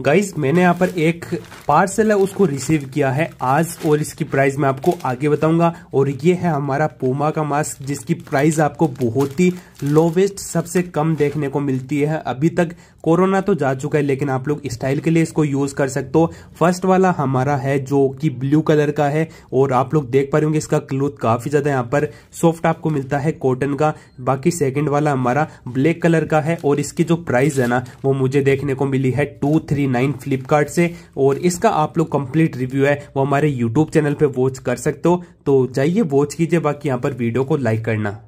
guys मैंने यहाँ पर एक पार्सल है उसको रिसीव किया है आज और इसकी प्राइस मैं आपको आगे बताऊंगा और ये है हमारा पोमा का मास्क जिसकी प्राइस आपको बहुत ही लोवेस्ट सबसे कम देखने को मिलती है अभी तक कोरोना तो जा चुका है लेकिन आप लोग स्टाइल के लिए इसको यूज़ कर सकते हो फर्स्ट वाला हमारा है जो कि ब्लू कलर का है और आप लोग देख पा रहे होंगे इसका क्लोथ काफ़ी ज़्यादा यहाँ पर सॉफ्ट आपको मिलता है कॉटन का बाकी सेकेंड वाला हमारा ब्लैक कलर का है और इसकी जो प्राइस है ना वो मुझे देखने को मिली है two three three nine Flipkart से और इसका आप लोग कंप्लीट रिव्यू है वो हमारे यूट्यूब चैनल पर वॉच कर सकते हो तो जाइए वॉच कीजिए बाकी यहाँ पर वीडियो को लाइक करना